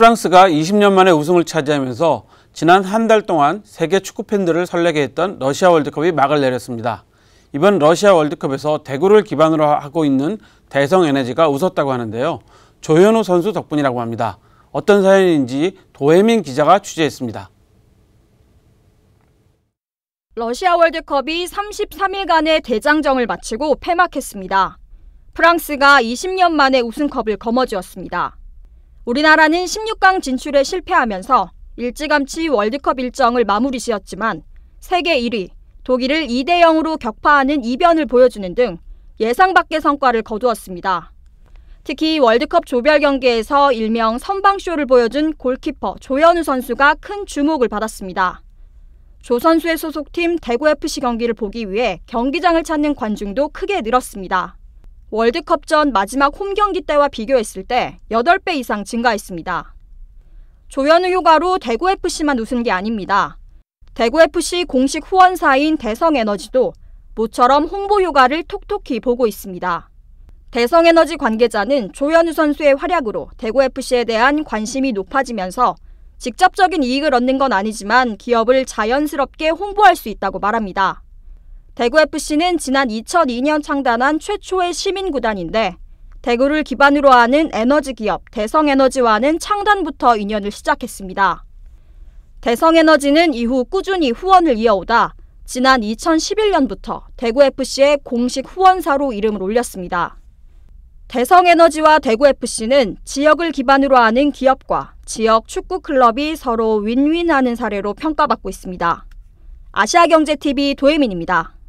프랑스가 20년 만에 우승을 차지하면서 지난 한 달 동안 세계 축구 팬들을 설레게 했던 러시아 월드컵이 막을 내렸습니다. 이번 러시아 월드컵에서 대구를 기반으로 하고 있는 대성 에너지가 웃었다고 하는데요. 조현우 선수 덕분이라고 합니다. 어떤 사연인지 도혜민 기자가 취재했습니다. 러시아 월드컵이 33일간의 대장정을 마치고 폐막했습니다. 프랑스가 20년 만에 우승컵을 거머쥐었습니다. 우리나라는 16강 진출에 실패하면서 일찌감치 월드컵 일정을 마무리 지었지만 세계 1위, 독일을 2대 0으로 격파하는 이변을 보여주는 등 예상 밖의 성과를 거두었습니다. 특히 월드컵 조별 경기에서 일명 선방쇼를 보여준 골키퍼 조현우 선수가 큰 주목을 받았습니다. 조 선수의 소속팀 대구FC 경기를 보기 위해 경기장을 찾는 관중도 크게 늘었습니다. 월드컵 전 마지막 홈 경기 때와 비교했을 때 8배 이상 증가했습니다. 조현우 효과로 대구FC만 웃은 게 아닙니다. 대구FC 공식 후원사인 대성에너지도 모처럼 홍보 효과를 톡톡히 보고 있습니다. 대성에너지 관계자는 조현우 선수의 활약으로 대구FC에 대한 관심이 높아지면서 직접적인 이익을 얻는 건 아니지만 기업을 자연스럽게 홍보할 수 있다고 말합니다. 대구FC는 지난 2002년 창단한 최초의 시민구단인데 대구를 기반으로 하는 에너지 기업 대성에너지와는 창단부터 인연을 시작했습니다. 대성에너지는 이후 꾸준히 후원을 이어오다 지난 2011년부터 대구FC의 공식 후원사로 이름을 올렸습니다. 대성에너지와 대구FC는 지역을 기반으로 하는 기업과 지역 축구 클럽이 서로 윈윈하는 사례로 평가받고 있습니다. 아시아경제TV 도혜민입니다.